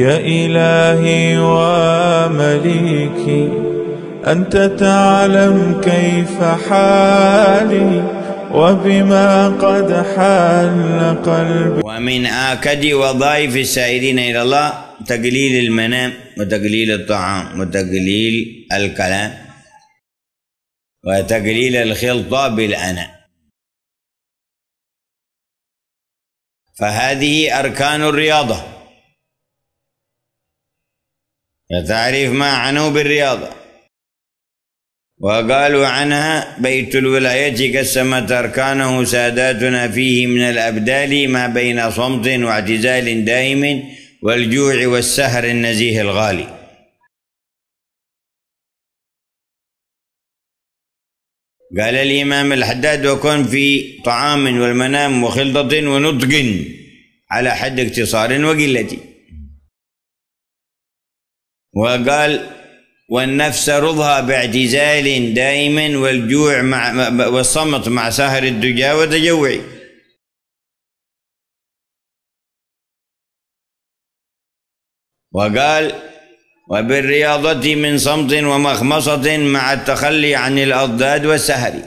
يا إلهي ومليكي أنت تعلم كيف حالي وبما قد حل قلبي ومن آكد وظائف السائرين إلى الله تقليل المنام وتقليل الطعام وتقليل الكلام وتقليل الخلطة بالأنا فهذه أركان الرياضة تعريف ما عنه بالرياضة وقالوا عنها بيت الولاية قسمت أركانه ساداتنا فيه من الأبدال ما بين صمت واعتزال دائم والجوع والسهر النزيه الغالي قال الإمام الحداد وكن في طعام والمنام وخلطة ونطق على حد اقتصار وقلة وقال والنفس رضها باعتزال دائما والجوع مع والصمت مع سهر الدجا وتجوعي وقال وبالرياضة من صمت ومخمصة مع التخلي عن الأضداد والسهر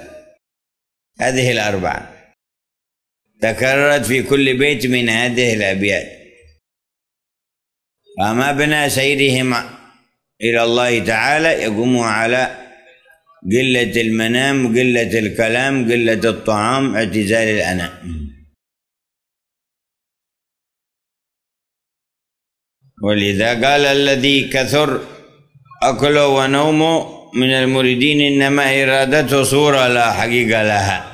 هذه الأربعة تكررت في كل بيت من هذه الأبيات بنا سيرهما إلى الله تعالى يقوم على قلة المنام قلة الكلام قلة الطعام اعتزال الأنا ولذا قال الذي كثر أكله ونومه من المريدين إنما إرادته صورة لا حقيقة لها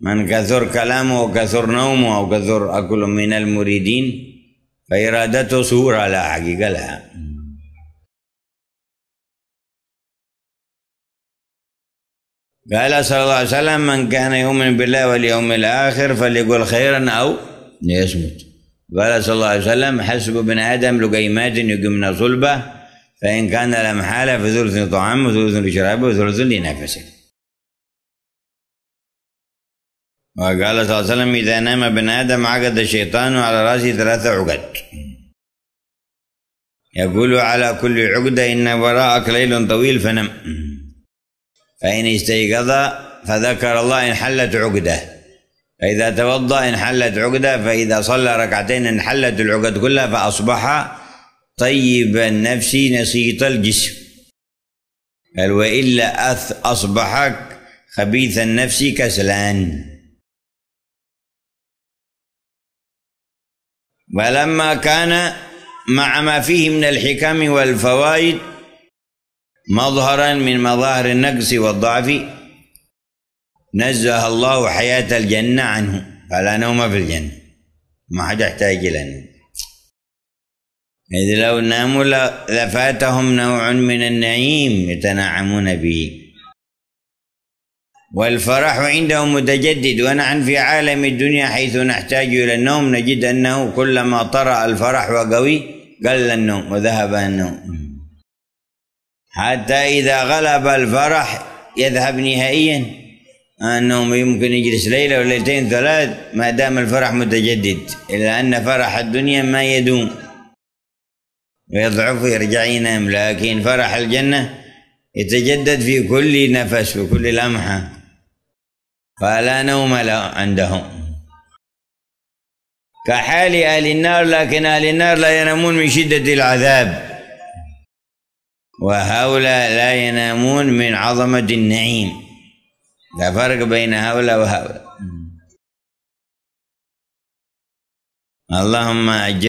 من كثر كلامه وكثر نومه أو كثر أكله من المريدين فإرادته صورة لا حقيقة لها قال صلى الله عليه وسلم من كان يؤمن بالله واليوم الآخر فليقل خيرا أو ليصمت قال صلى الله عليه وسلم حسب ابن آدم لقيمات يقمن صلبة فإن كان لا محالة فثلث طعام وثلث لشرابه وثلث لنفسه وقال صلى الله عليه وسلم إذا نام ابن آدم عقد الشيطان على رأسه ثلاثة عقد يقول على كل عقدة إن وراءك ليل طويل فنم فإن استيقظ فذكر الله إن حلت عقدة فإذا توضأ إن حلت عقدة فإذا صلى ركعتين إن حلت العقد كلها فأصبح طيب النفس نسيط الجسم قال وإلا أصبح خبيث النفس كسلان ولما كان مع ما فيه من الحكم والفوائد مظهرا من مظاهر النقص والضعف نزه الله حياة الجنة عنه فلا نوم في الجنة ما حد يحتاج إلى النوم إذ لو ناموا لفاتهم نوع من النعيم يتنعمون به والفرح عندهم متجدد ونحن في عالم الدنيا حيث نحتاج إلى النوم نجد أنه كلما طرأ الفرح وقوي قل النوم وذهب النوم حتى إذا غلب الفرح يذهب نهائيا النوم يمكن يجلس ليلة وليلتين ثلاث ما دام الفرح متجدد إلا أن فرح الدنيا ما يدوم ويضعف ويرجع ينام لكن فرح الجنة يتجدد في كل نفس وكل لمحه فلا نوم عندهم كحال أهل النار لكن أهل النار لا ينامون من شدة العذاب وهؤلاء لا ينامون من عظمة النعيم لا فرق بين هؤلاء وهؤلاء اللهم أجل